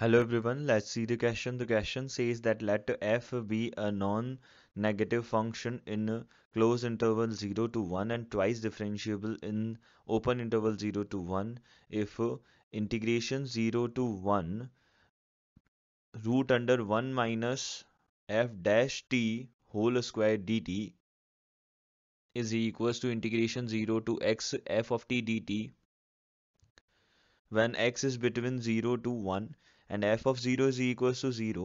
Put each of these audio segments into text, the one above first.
Hello everyone, let's see the question. The question says that let f be a non-negative function in a closed interval 0 to 1 and twice differentiable in open interval 0 to 1 if integration 0 to 1 root under 1 minus f dash t whole square dt is equals to integration 0 to x f of t dt when x is between 0 to 1 and f of 0 is equals to 0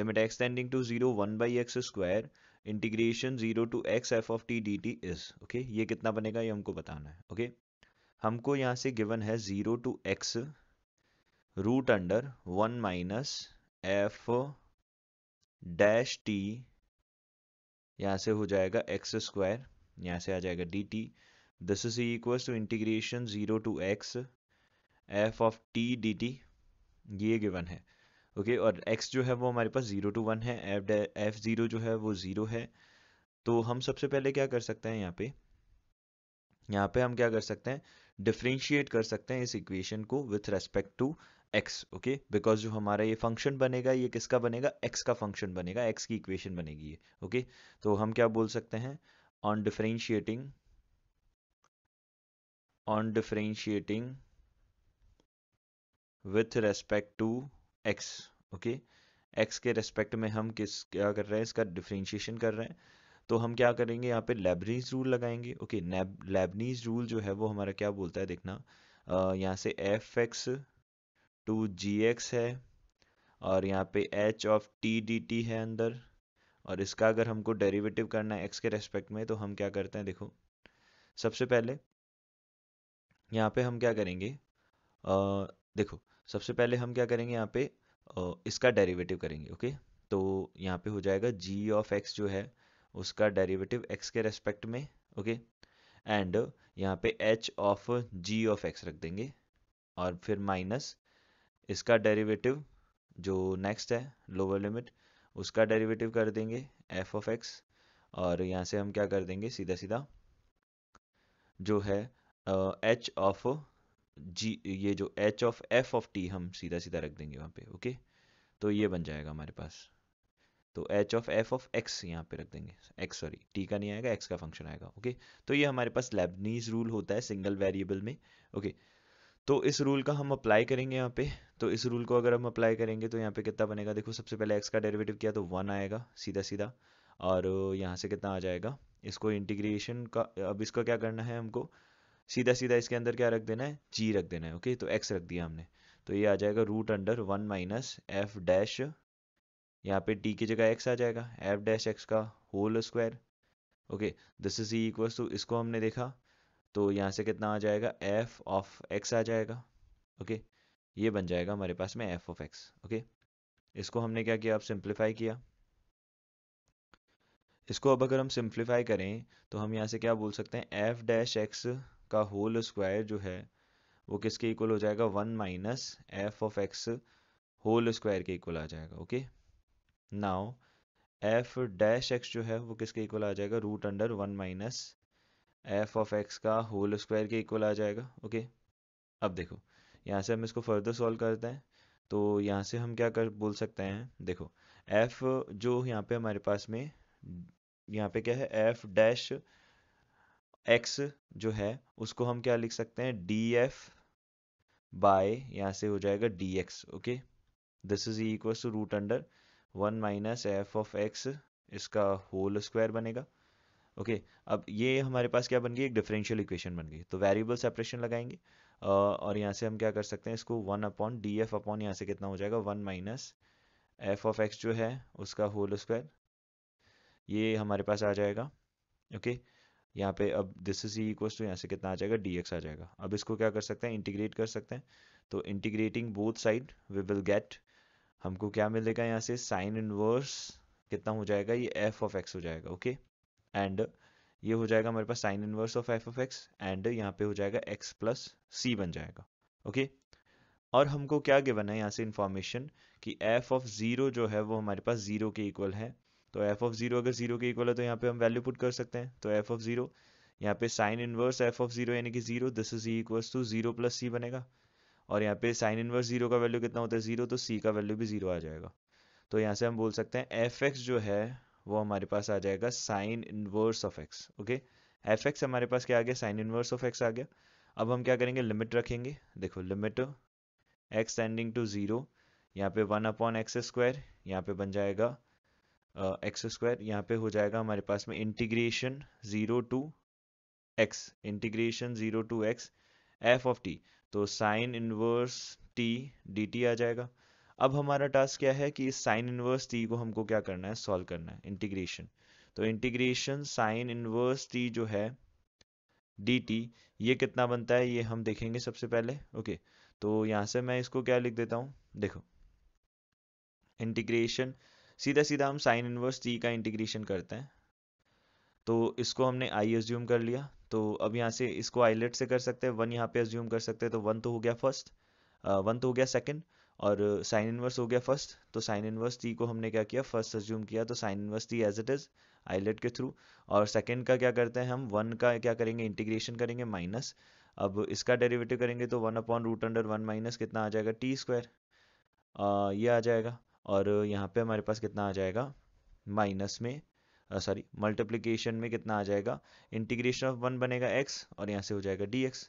limit x tending to 0 1 by x square integration zero to x f of t d t is okay ये कितना बनेगा ये हमको बताना है okay okay? हमको यहाँ से गिवन है zero to x root under one minus f dash t यहाँ से हो जाएगा एक्स स्क्वायर यहाँ से आ जाएगा d t this is equal to integration zero to x f of t d t ये गिवन है ओके okay, और एक्स जो है वो हमारे पास जीरो टू वन है एफ एफ जीरो जो है वो जीरो है तो हम सबसे पहले क्या कर सकते हैं यहाँ पे यहाँ पे हम क्या कर सकते हैं डिफ्रेंशिएट कर सकते हैं इस इक्वेशन को with respect to x okay because जो हमारा ये फंक्शन बनेगा ये किसका बनेगा एक्स का फंक्शन बनेगा एक्स की इक्वेशन बनेगी ये ओके okay? तो हम क्या बोल सकते हैं on differentiating on differentiating with respect to x okay x के रेस्पेक्ट में हम किस क्या कर रहे हैं इसका डिफ्रेंशिएशन कर रहे हैं तो हम क्या करेंगे यहाँ पे लेबनीज रूल लगाएंगे ओके लेबनीज रूल जो है वो हमारा क्या बोलता है देखना यहाँ से f x to g x है और यहाँ पे h of t d t है अंदर और इसका अगर हमको डेरिवेटिव करना है एक्स के रेस्पेक्ट में तो हम क्या करते हैं देखो सबसे पहले यहाँ पे हम क्या करेंगे आ, देखो सबसे पहले हम क्या करेंगे यहाँ पे इसका डेरिवेटिव करेंगे ओके तो यहाँ पे हो जाएगा जी ऑफ एक्स जो है उसका डेरिवेटिव एक्स के रेस्पेक्ट में ओके एंड यहाँ पे h of g of x रख देंगे और फिर माइनस इसका डेरिवेटिव जो नेक्स्ट है लोअर लिमिट उसका डेरिवेटिव कर देंगे एफ ऑफ एक्स और यहाँ से हम क्या कर देंगे सीधा सीधा जो है एच ऑफ जी ये जो h of f of t हम सीधा सीधा रख देंगे वहाँ पे ओके तो ये बन जाएगा हमारे पास तो h of f of x यहाँ पे रख देंगे एक्स सॉरी टी का नहीं आएगा एक्स का फंक्शन आएगा ओके तो ये हमारे पास लेबनीज रूल होता है सिंगल वेरिएबल में ओके तो इस रूल का हम अप्लाई करेंगे यहाँ पे तो इस रूल को अगर हम अप्लाई करेंगे तो यहाँ पे कितना बनेगा देखो सबसे पहले एक्स का डेरिवेटिव किया तो वन आएगा सीधा सीधा और यहाँ से कितना आ जाएगा इसको इंटीग्रेशन का अब इसका क्या करना है हमको सीधा सीधा इसके अंदर क्या रख देना है जी रख देना है ओके तो एक्स रख दिया हमने तो ये आ जाएगा root under one minus f dash यहाँ पे टी की जगह एक्स आ जाएगा एफ डैश एक्स का whole square okay this is e equals to इसको हमने देखा तो यहाँ से कितना आ जाएगा एफ ऑफ एक्स आ जाएगा ओके okay? ये बन जाएगा हमारे पास में एफ ऑफ एक्स ओके इसको हमने क्या किया अब सिंप्लीफाई किया इसको अब अगर हम सिंप्लीफाई करें तो हम यहाँ से क्या बोल सकते हैं एफ डैश एक्स का होल स्क्वायर जो है वो किसके इक्वल हो जाएगा one minus f of x whole square के इक्वल आ जाएगा okay now f dash x जो है वो किसके इक्वल आ जाएगा root under one minus f of x का होल स्क्वायर के इक्वल आ जाएगा ओके okay? अब देखो यहाँ से हम इसको फर्दर सॉल्व करते हैं तो यहाँ से हम क्या कर बोल सकते हैं देखो एफ जो यहाँ पे हमारे पास में यहाँ पे क्या है एफ डैश एक्स जो है उसको हम क्या लिख सकते हैं डी एफ बाय यहाँ से हो जाएगा d x okay this is equal to root under one minus f of x इसका होल स्क्वायर बनेगा ओके okay, अब ये हमारे पास क्या बन गई एक डिफरेंशियल इक्वेशन बन गई तो वेरिएबल सेपरेशन लगाएंगे और यहाँ से हम क्या कर सकते हैं इसको one upon d f upon यहाँ से कितना हो जाएगा one minus f of x जो है उसका होल स्क्वायर ये हमारे पास आ जाएगा ओके okay? यहाँ पे अब दिस इज इक्वल टू यहाँ से कितना आ जाएगा डी आ जाएगा अब इसको क्या कर सकते हैं इंटीग्रेट कर सकते हैं तो integrating both side we will get हमको क्या मिलेगा यहाँ से साइन इनवर्स कितना हो जाएगा ये एफ ऑफ एक्स हो जाएगा ओके एंड ये हो जाएगा हमारे पास sine inverse of f of x and यहाँ पे हो जाएगा एक्स प्लस सी बन जाएगा ओके okay? और हमको क्या गिवन है यहाँ से इंफॉर्मेशन कि एफ ऑफ जीरो जो है वो हमारे पास जीरो के इक्वल है तो एफ ऑफ जीरो अगर जीरो के इक्वल है तो यहाँ पे हम वैल्यू पुट कर सकते हैं तो एफ ऑफ जीरो यहाँ पे sine inverse f of zero यानी कि zero this is equals to zero plus c बनेगा और यहाँ पे साइन इनवर्स जीरो का वैल्यू कितना होता है जीरो तो सी का वैल्यू भी जीरो आ जाएगा तो यहाँ से हम बोल सकते हैं एफ एक्स जो है वो हमारे पास आ जाएगा sine inverse of x okay f x हमारे पास क्या आ गया साइन इनवर्स ऑफ एक्स आ गया अब हम क्या करेंगे लिमिट रखेंगे देखो limit x tending to zero यहाँ पे वन अपॉन एक्स स्क्वायर यहाँ पे बन जाएगा एक्स स्क्वायर यहाँ पे हो जाएगा हमारे पास में integration zero to x integration zero to x f of t तो sine inverse t d t आ जाएगा अब हमारा टास्क क्या है कि इस साइन इनवर्स टी को हमको क्या करना है सॉल्व करना है इंटीग्रेशन तो इंटीग्रेशन साइन इनवर्स टी जो है डी टी ये कितना बनता है ये हम देखेंगे सबसे पहले ओके तो यहाँ से मैं इसको क्या लिख देता हूँ देखो इंटीग्रेशन सीधा सीधा हम साइन इनवर्स टी का इंटीग्रेशन करते हैं तो इसको हमने आई एज्यूम कर लिया तो अब यहाँ से इसको आईलेट से कर सकते हैं वन यहाँ पे एज्यूम कर सकते हैं तो वन तो हो गया फर्स्ट वन तो हो गया सेकंड और साइन इनवर्स हो गया फर्स्ट तो साइन इनवर्स टी को हमने क्या किया फर्स्ट एज्यूम किया तो sine inverse t as it is ILATE के थ्रू और सेकंड का क्या करते हैं हम वन का क्या करेंगे इंटीग्रेशन करेंगे माइनस अब इसका डेरिवेटिव करेंगे तो one upon root under one minus कितना आ जाएगा टी स्क्वायर ये आ जाएगा और यहाँ पे हमारे पास कितना आ जाएगा माइनस में सॉरी मल्टीप्लीकेशन में कितना आ जाएगा इंटीग्रेशन ऑफ वन बनेगा एक्स और यहाँ से हो जाएगा डी एक्स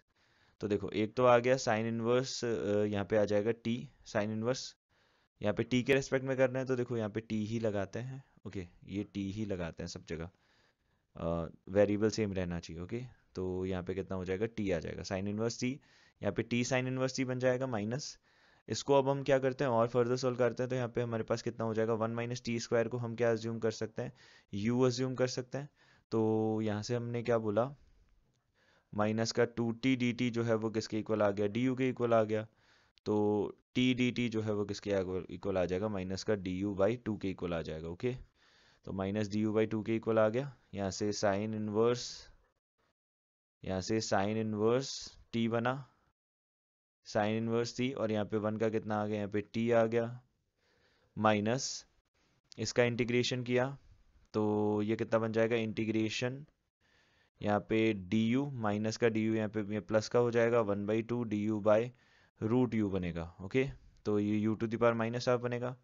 तो देखो एक तो आ गया साइन इनवर्स यहाँ पे आ जाएगा टी साइन इनवर्स यहाँ पे टी के रेस्पेक्ट में करना है तो देखो यहाँ पे टी ही लगाते हैं ओके ये टी ही लगाते हैं सब जगह वेरिएबल सेम रहना चाहिए ओके तो यहाँ पे कितना हो जाएगा टी आ जाएगा साइन इनवर्स टी यहाँ पे टी साइन इनवर्स टी बन जाएगा माइनस इसको अब हम क्या करते हैं और फर्दर सोल्व करते हैं तो यहाँ पे हमारे पास कितना हो जाएगा वन माइनस टी स्क्वायर को हम क्या अज्यूम कर सकते हैं यू अज्यूम कर सकते हैं तो यहाँ से हमने क्या बोला माइनस का टू टी डी टी जो है वो किसके इक्वल आ गया डी यू के इक्वल आ गया तो टी डी टी जो है वो किसके इक्वल आ जाएगा माइनस का डी यू बाई टू के इक्वल आ जाएगा ओके तो minus d u by two के इक्वल आ गया यहाँ से साइन इनवर्स यहाँ से साइन इनवर्स टी बना साइन इनवर्स थी और यहाँ पे वन का कितना आ गया यहाँ पे टी आ गया माइनस इसका इंटीग्रेशन किया तो ये कितना बन जाएगा इंटीग्रेशन यहाँ पे डी यू माइनस का डी यू यहाँ पे प्लस का हो जाएगा one by two d u by root u बनेगा ओके तो ये u to the power minus half बनेगा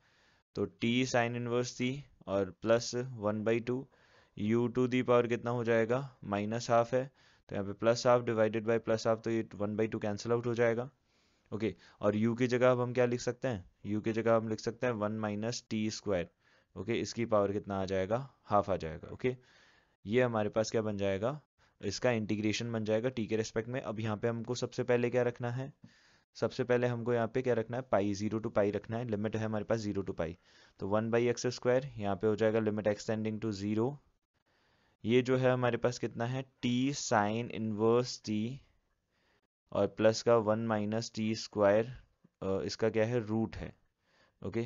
तो टी साइन इनवर्स थी और plus one by two u to the power कितना हो जाएगा माइनस हाफ है तो यहाँ पे plus half divided by plus half तो ये one by two cancel out हो जाएगा ओके और यू की जगह अब हम क्या लिख सकते हैं यू की जगह हम लिख सकते हैं one minus t square okay इसकी पावर कितना आ जाएगा हाफ आ जाएगा ओके okay? ये हमारे पास क्या बन जाएगा इसका इंटीग्रेशन बन जाएगा टी के रेस्पेक्ट में अब यहाँ पे हमको सबसे पहले क्या रखना है सबसे पहले हमको यहाँ पे क्या रखना है पाई जीरो टू पाई रखना है लिमिट है हमारे पास जीरो टू पाई तो वन बाई एक्स स्क्वायर यहाँ पे हो जाएगा लिमिट एक्सटेंडिंग टू जीरो ये जो है हमारे पास कितना है टी साइन इनवर्स टी और प्लस का वन माइनस टी स्क्वायर इसका क्या है रूट है ओके okay?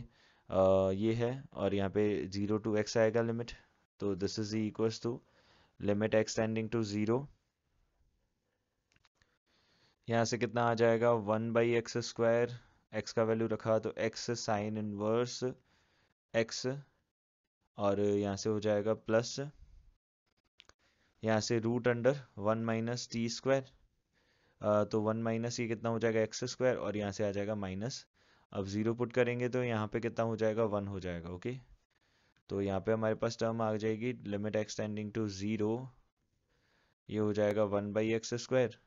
Uh, ये है और यहाँ पे जीरो टू एक्स आएगा लिमिट तो this is equals to limit x tending to zero यहाँ से कितना आ जाएगा one by x square x का वैल्यू रखा तो एक्स साइन इनवर्स एक्स और यहाँ से हो जाएगा प्लस यहाँ से root under one minus t square तो वन माइनस ये कितना हो जाएगा एक्स स्क्वायर और यहाँ से आ जाएगा माइनस अब ज़ीरो पुट करेंगे तो यहाँ पे कितना हो जाएगा वन हो जाएगा ओके तो यहाँ पे हमारे पास टर्म आ जाएगी लिमिट एक्सटेंडिंग टू ज़ीरो ये हो जाएगा वन बाई एक्स स्क्वायर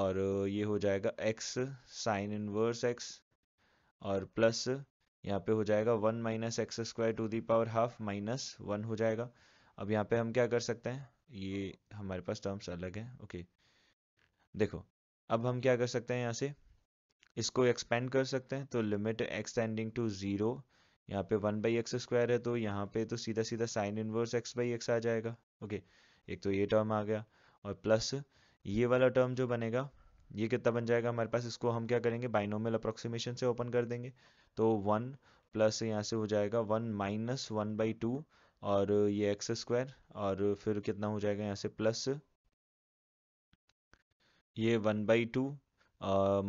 और ये हो जाएगा एक्स साइन इनवर्स एक्स और प्लस यहाँ पे हो जाएगा one minus x square to the power half minus one हो जाएगा अब यहाँ पे हम क्या कर सकते हैं ये हमारे पास टर्म्स अलग हैं ओके okay. देखो अब हम क्या कर सकते हैं यहाँ से इसको एक्सपेंड कर सकते हैं तो लिमिट एक्सटेंडिंग टू ज़ीरो यहाँ पे वन बाई एक्स स्क्वायर है तो यहाँ पे तो सीधा सीधा sine inverse x by x आ जाएगा ओके एक तो ये टर्म आ गया और प्लस ये वाला टर्म जो बनेगा ये कितना बन जाएगा हमारे पास इसको हम क्या करेंगे बाइनोमियल अप्रोक्सीमेशन से ओपन कर देंगे तो वन प्लस यहाँ से हो जाएगा one minus one by two और ये एक्स स्क्वायर और फिर कितना हो जाएगा यहाँ से प्लस ये one by two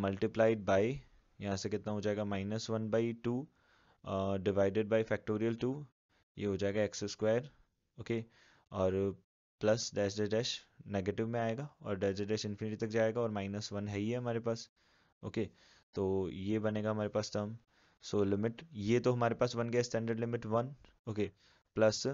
multiplied by यहाँ से कितना हो जाएगा minus one by two divided by factorial two ये हो जाएगा एक्स स्क्वायर ओके और plus dash dash dash negative में आएगा और डैश डैश इन्फिनिटी तक जाएगा और माइनस वन है ही है हमारे पास ओके तो ये बनेगा हमारे पास टर्म सो लिमिट ये तो हमारे पास बन गया standard limit one okay plus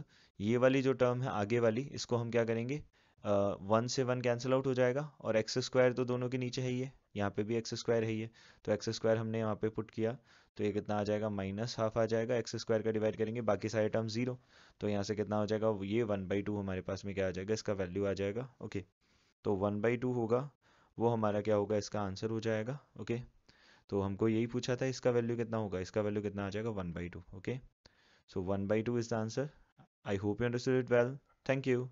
ये वाली जो टर्म है आगे वाली इसको हम क्या करेंगे वन से वन कैंसिल आउट हो जाएगा और एक्स स्क्वायर तो दोनों के नीचे है ये यहाँ पे भी एक्स स्क्वायर है ये तो एक्स स्क्वायर हमने यहाँ पे पुट किया तो ये कितना आ जाएगा माइनस हाफ आ जाएगा एक्स स्क्वायर का डिवाइड करेंगे बाकी सारे टर्म जीरो तो यहाँ से कितना हो जाएगा ये वन बाई टू हमारे पास में क्या आ जाएगा इसका वैल्यू आ जाएगा ओके तो वन बाई टू होगा वो हमारा क्या होगा इसका आंसर हो जाएगा ओके तो हमको यही पूछा था इसका वैल्यू कितना होगा इसका वैल्यू कितना आ जाएगा one by two okay so one by two is the answer I hope you understood it well thank you